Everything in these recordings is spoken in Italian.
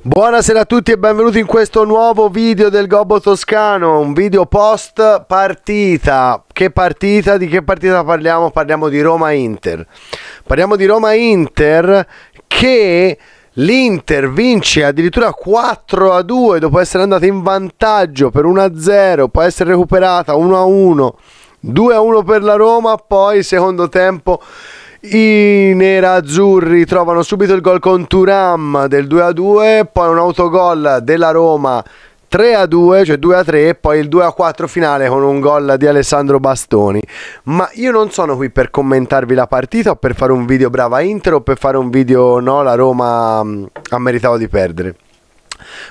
Buonasera a tutti e benvenuti in questo nuovo video del Gobbo Toscano, un video post partita. Che partita? Di che partita parliamo? Parliamo di Roma-Inter. Parliamo di Roma-Inter che l'Inter vince addirittura 4 a 2 dopo essere andata in vantaggio per 1 a 0, può essere recuperata 1 a 1, 2 a 1 per la Roma, poi secondo tempo i nerazzurri trovano subito il gol con Turam del 2-2, a poi un autogol della Roma 3 a 2, cioè 2 a 3 e poi il 2 a 4 finale con un gol di Alessandro Bastoni. Ma io non sono qui per commentarvi la partita o per fare un video brava Inter o per fare un video no, la Roma mm, ha meritato di perdere.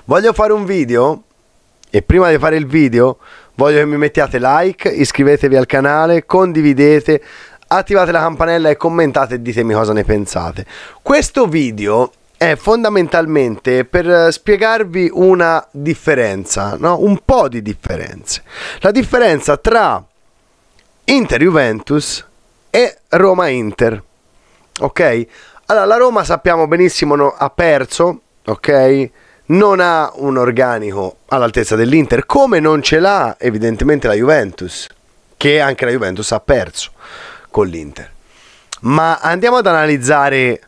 Voglio fare un video e prima di fare il video voglio che mi mettiate like, iscrivetevi al canale, condividete, attivate la campanella e commentate e ditemi cosa ne pensate. Questo video è fondamentalmente per eh, spiegarvi una differenza, no? un po' di differenze. La differenza tra Inter-Juventus e Roma-Inter. Ok? Allora, la Roma sappiamo benissimo no, ha perso, ok? Non ha un organico all'altezza dell'Inter, come non ce l'ha evidentemente la Juventus, che anche la Juventus ha perso con l'Inter. Ma andiamo ad analizzare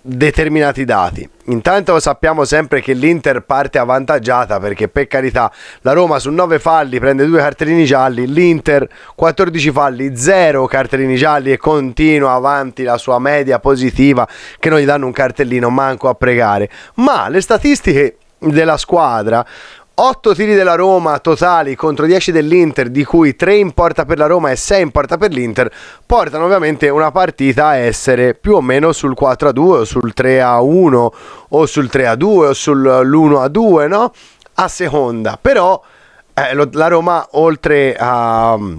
determinati dati. Intanto sappiamo sempre che l'Inter parte avvantaggiata perché per carità la Roma su 9 falli prende 2 cartellini gialli, l'Inter 14 falli, 0 cartellini gialli e continua avanti la sua media positiva che non gli danno un cartellino manco a pregare. Ma le statistiche della squadra 8 tiri della Roma totali contro 10 dell'Inter, di cui 3 in porta per la Roma e 6 in porta per l'Inter, portano ovviamente una partita a essere più o meno sul 4 a 2 o sul 3 a 1 o sul 3 a 2 o sull'1 eh, a 2, no? A seconda. Però eh, lo, la Roma oltre a, mm,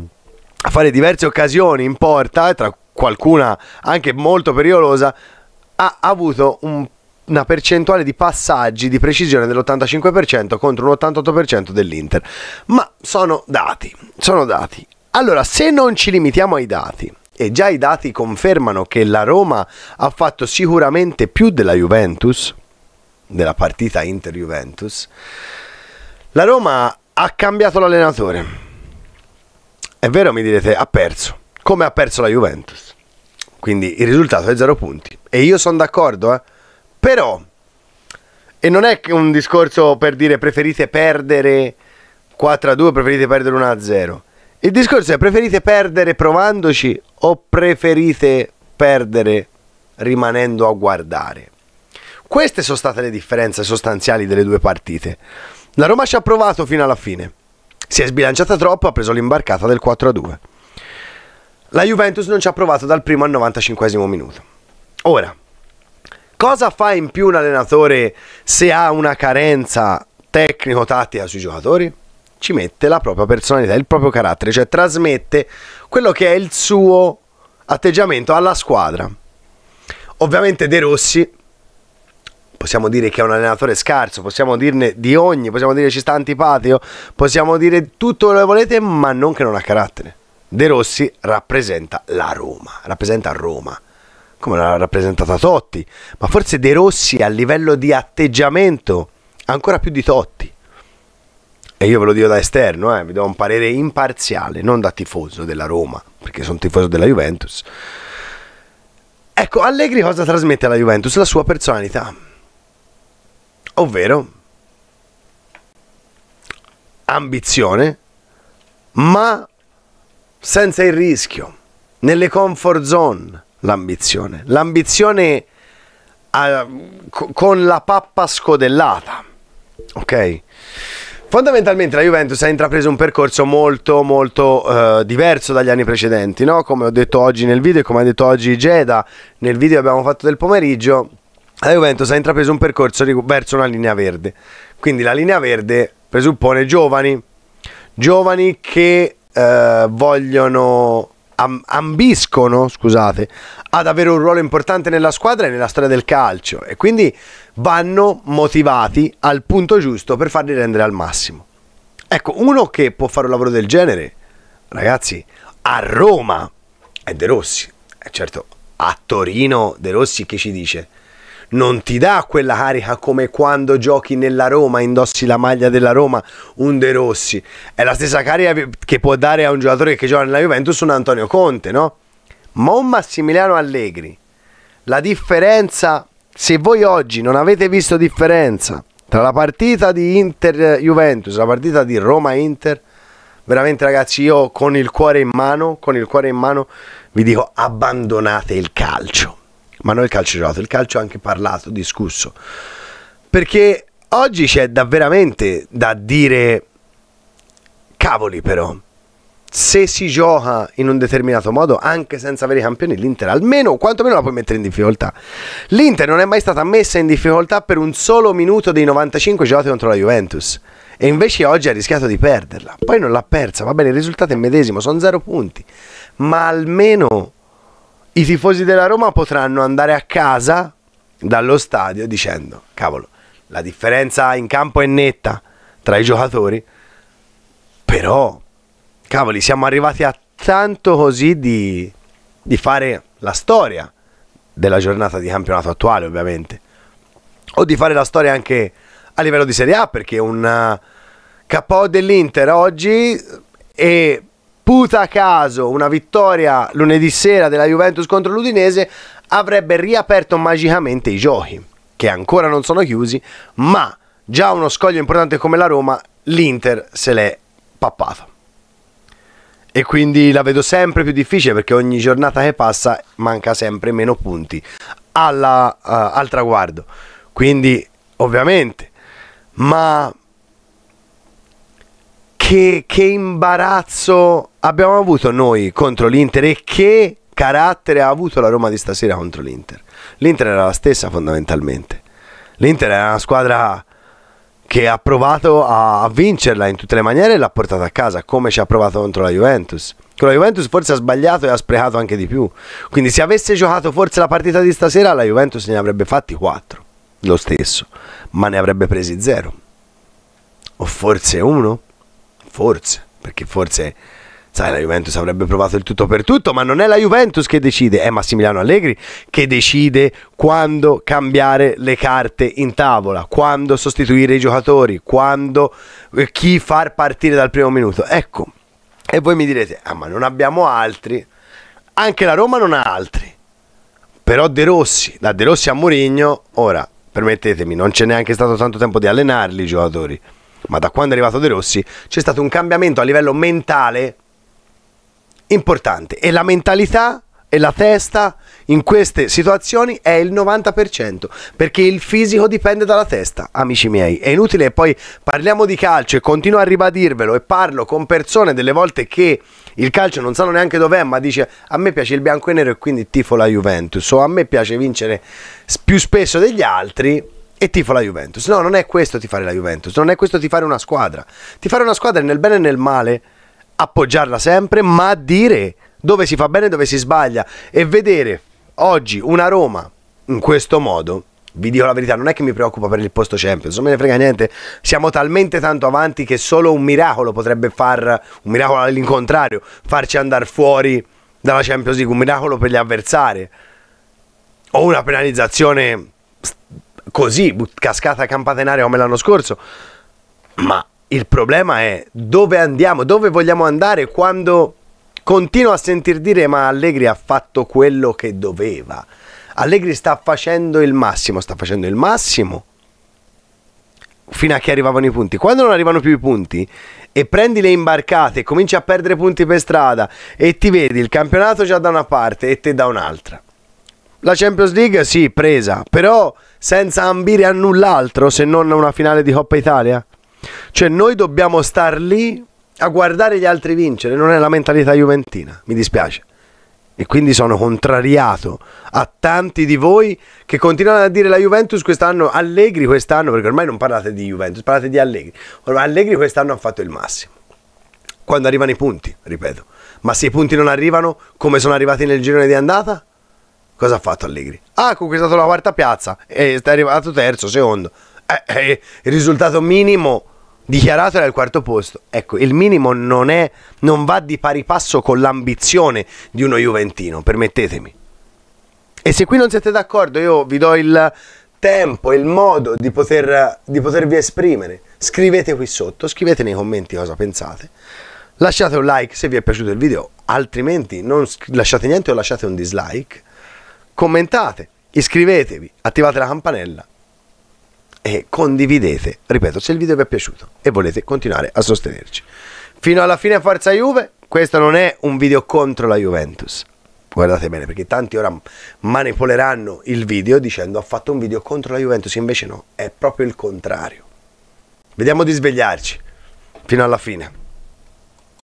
a fare diverse occasioni in porta, tra qualcuna anche molto pericolosa, ha avuto un una percentuale di passaggi di precisione dell'85% contro un 88% dell'Inter. Ma sono dati, sono dati. Allora, se non ci limitiamo ai dati, e già i dati confermano che la Roma ha fatto sicuramente più della Juventus, della partita Inter-Juventus, la Roma ha cambiato l'allenatore. È vero, mi direte, ha perso. Come ha perso la Juventus? Quindi il risultato è 0 punti. E io sono d'accordo, eh però, e non è un discorso per dire preferite perdere 4 a 2, preferite perdere 1 a 0. Il discorso è preferite perdere provandoci o preferite perdere rimanendo a guardare. Queste sono state le differenze sostanziali delle due partite. La Roma ci ha provato fino alla fine. Si è sbilanciata troppo, ha preso l'imbarcata del 4 a 2. La Juventus non ci ha provato dal primo al 95 minuto. Ora, cosa fa in più un allenatore se ha una carenza tecnico-tattica sui giocatori? Ci mette la propria personalità, il proprio carattere, cioè trasmette quello che è il suo atteggiamento alla squadra. Ovviamente De Rossi possiamo dire che è un allenatore scarso, possiamo dirne di ogni, possiamo dire ci sta antipatico, possiamo dire tutto quello che volete, ma non che non ha carattere. De Rossi rappresenta la Roma, rappresenta Roma come l'ha rappresentata Totti, ma forse De Rossi a livello di atteggiamento ancora più di Totti. E io ve lo dico da esterno, eh, vi do un parere imparziale, non da tifoso della Roma, perché sono tifoso della Juventus. Ecco, Allegri cosa trasmette alla Juventus? La sua personalità. Ovvero ambizione, ma senza il rischio, nelle comfort zone, l'ambizione. L'ambizione a, eh, con la pappa scodellata, ok? Fondamentalmente la Juventus ha intrapreso un percorso molto molto eh, diverso dagli anni precedenti, no? come ho detto oggi nel video e come ha detto oggi Geda nel video che abbiamo fatto del pomeriggio, la Juventus ha intrapreso un percorso verso una linea verde. Quindi la linea verde presuppone giovani, giovani che eh, vogliono ambiscono scusate, ad avere un ruolo importante nella squadra e nella storia del calcio e quindi vanno motivati al punto giusto per farli rendere al massimo. Ecco, uno che può fare un lavoro del genere, ragazzi, a Roma è De Rossi, e eh, certo a Torino De Rossi che ci dice? non ti dà quella carica come quando giochi nella Roma, indossi la maglia della Roma, un De Rossi. È la stessa carica che può dare a un giocatore che gioca nella Juventus un Antonio Conte, no? Ma un Massimiliano Allegri, la differenza, se voi oggi non avete visto differenza tra la partita di Inter-Juventus e la partita di Roma-Inter, veramente ragazzi io con il cuore in mano, con il cuore in mano vi dico abbandonate il calcio ma non il calcio giocato, il calcio anche parlato, discusso. Perché oggi c'è davvero da dire cavoli però. Se si gioca in un determinato modo, anche senza avere i campioni, l'Inter almeno quantomeno la puoi mettere in difficoltà. L'Inter non è mai stata messa in difficoltà per un solo minuto dei 95 giocati contro la Juventus e invece oggi ha rischiato di perderla. Poi non l'ha persa, va bene, il risultato è medesimo, sono zero punti, ma almeno i tifosi della Roma potranno andare a casa dallo stadio dicendo cavolo, la differenza in campo è netta tra i giocatori, però cavoli, siamo arrivati a tanto così di, di fare la storia della giornata di campionato attuale, ovviamente. O di fare la storia anche a livello di Serie A, perché un eh, capo dell'Inter oggi e puta caso una vittoria lunedì sera della Juventus contro l'Udinese avrebbe riaperto magicamente i giochi, che ancora non sono chiusi, ma già uno scoglio importante come la Roma, l'Inter se l'è pappata. E quindi la vedo sempre più difficile perché ogni giornata che passa manca sempre meno punti alla, uh, al traguardo. Quindi, ovviamente, ma che, che imbarazzo abbiamo avuto noi contro l'Inter e che carattere ha avuto la Roma di stasera contro l'Inter. L'Inter era la stessa fondamentalmente. L'Inter era una squadra che ha provato a vincerla in tutte le maniere e l'ha portata a casa, come ci ha provato contro la Juventus. Con la Juventus forse ha sbagliato e ha sprecato anche di più. Quindi se avesse giocato forse la partita di stasera, la Juventus ne avrebbe fatti 4, lo stesso, ma ne avrebbe presi 0. O forse 1? Forse, perché forse... Sai, la Juventus avrebbe provato il tutto per tutto, ma non è la Juventus che decide, è Massimiliano Allegri che decide quando cambiare le carte in tavola, quando sostituire i giocatori, quando eh, chi far partire dal primo minuto. Ecco, e voi mi direte, ah ma non abbiamo altri, anche la Roma non ha altri, però De Rossi, da De Rossi a Mourinho, ora permettetemi, non c'è neanche stato tanto tempo di allenarli i giocatori ma da quando è arrivato De Rossi c'è stato un cambiamento a livello mentale importante e la mentalità e la testa in queste situazioni è il 90% perché il fisico dipende dalla testa amici miei è inutile poi parliamo di calcio e continuo a ribadirvelo e parlo con persone delle volte che il calcio non sanno neanche dov'è ma dice a me piace il bianco e nero e quindi tifo la Juventus o a me piace vincere più spesso degli altri e tifo la Juventus. No, non è questo fare la Juventus, non è questo fare una squadra. Ti fare una squadra nel bene e nel male, appoggiarla sempre, ma dire dove si fa bene e dove si sbaglia. E vedere oggi una Roma in questo modo, vi dico la verità, non è che mi preoccupa per il posto Champions, non me ne frega niente. Siamo talmente tanto avanti che solo un miracolo potrebbe far, un miracolo all'incontrario, farci andare fuori dalla Champions League, un miracolo per gli avversari. O una penalizzazione così, cascata campata in aria come l'anno scorso, ma il problema è dove andiamo, dove vogliamo andare quando continuo a sentir dire ma Allegri ha fatto quello che doveva. Allegri sta facendo il massimo, sta facendo il massimo fino a che arrivavano i punti. Quando non arrivano più i punti e prendi le imbarcate e cominci a perdere punti per strada e ti vedi il campionato già da una parte e te da un'altra. La Champions League sì, presa, però senza ambire a null'altro se non a una finale di Coppa Italia. Cioè noi dobbiamo star lì a guardare gli altri vincere, non è la mentalità juventina, mi dispiace. E quindi sono contrariato a tanti di voi che continuano a dire la Juventus quest'anno, Allegri quest'anno, perché ormai non parlate di Juventus, parlate di Allegri. Ormai Allegri quest'anno ha fatto il massimo. Quando arrivano i punti, ripeto. Ma se i punti non arrivano, come sono arrivati nel girone di andata? Cosa ha fatto Allegri? Ah, ha conquistato la quarta piazza e è arrivato terzo, secondo. Eh, eh, il risultato minimo dichiarato era il quarto posto. Ecco, il minimo non, è, non va di pari passo con l'ambizione di uno Juventino, permettetemi. E se qui non siete d'accordo, io vi do il tempo, il modo di, poter, di potervi esprimere. Scrivete qui sotto, scrivete nei commenti cosa pensate. Lasciate un like se vi è piaciuto il video, altrimenti non lasciate niente o lasciate un dislike commentate, iscrivetevi, attivate la campanella e condividete. Ripeto, se il video vi è piaciuto e volete continuare a sostenerci. Fino alla fine Forza Juve, questo non è un video contro la Juventus. Guardate bene, perché tanti ora manipoleranno il video dicendo ho fatto un video contro la Juventus, invece no, è proprio il contrario. Vediamo di svegliarci fino alla fine.